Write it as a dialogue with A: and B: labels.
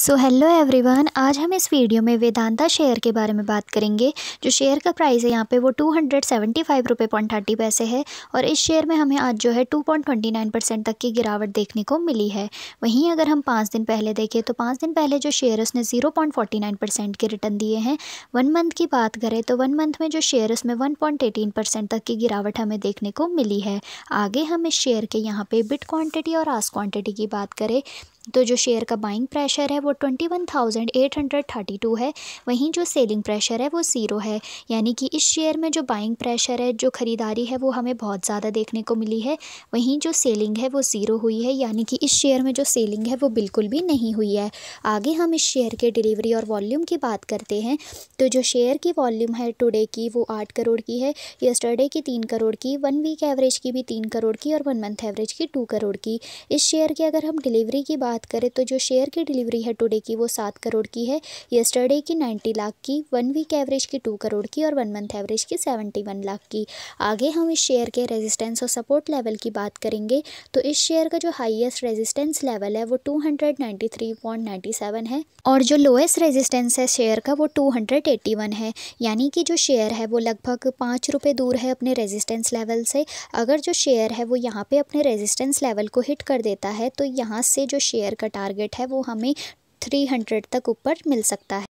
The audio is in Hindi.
A: सो हेलो एवरीवन आज हम इस वीडियो में वेदांता शेयर के बारे में बात करेंगे जो शेयर का प्राइस है यहाँ पे वो टू हंड्रेड सेवेंटी फाइव रुपये पॉइंट थर्टी पैसे है और इस शेयर में हमें आज जो है two point twenty nine percent तक की गिरावट देखने को मिली है वहीं अगर हम पाँच दिन पहले देखें तो पाँच दिन पहले जो शेयर उसने zero point forty nine percent के रिटर्न दिए हैं वन मंथ की बात करें तो वन मंथ में जो शेयर उसमें वन पॉइंट एटीन परसेंट तक की गिरावट हमें देखने को मिली है आगे हम इस शेयर के यहाँ पर बिट क्वान्टिटी और आस क्वान्टिटी की बात करें तो जो शेयर का बाइंग प्रेशर है वो twenty one thousand eight hundred thirty two है वहीं जो सेलिंग प्रेशर है वो ज़ीरो है यानी कि इस शेयर में जो बाइंग प्रेशर है जो ख़रीदारी है वो हमें बहुत ज़्यादा देखने को मिली है वहीं जो सेलिंग है वो ज़ीरो हुई है यानी कि इस शेयर में जो सेलिंग है वो बिल्कुल भी नहीं हुई है आगे हम इस शेयर के डिलीवरी और वॉल्यूम की बात करते हैं तो जो शेयर की वॉल्यूम है टुडे की वो आठ करोड़ की है यस्टरडे की तीन करोड़ की वन वीक एवरेज की भी तीन करोड़ की और वन मंथ एवरेज की टू करोड़ की इस शेयर की अगर हम डिलीवरी की बात बात करें तो जो शेयर की डिलीवरी है टुडे की वो सात करोड़ की है यस्टरडे की नाइन्टी लाख की वन वीक एवरेज की टू करोड़ की और वन मंथ एवरेज की सेवेंटी वन लाख की आगे हम इस शेयर के रेजिस्टेंस और सपोर्ट लेवल की बात करेंगे तो इस शेयर का जो हाइएस्ट रेजिस्टेंस लेवल है वो two hundred ninety three point ninety seven है और जो लोएस्ट रेजिस्टेंस है शेयर का वो टू हंड्रेड एट्टी वन है यानी कि जो शेयर है वो लगभग पाँच दूर है अपने रेजिस्टेंस लेवल से अगर जो शेयर है वो यहाँ पर अपने रेजिस्टेंस लेवल को हिट कर देता है तो यहाँ से जो शेयर शेयर का टारगेट है वो हमें थ्री हंड्रेड तक ऊपर मिल सकता है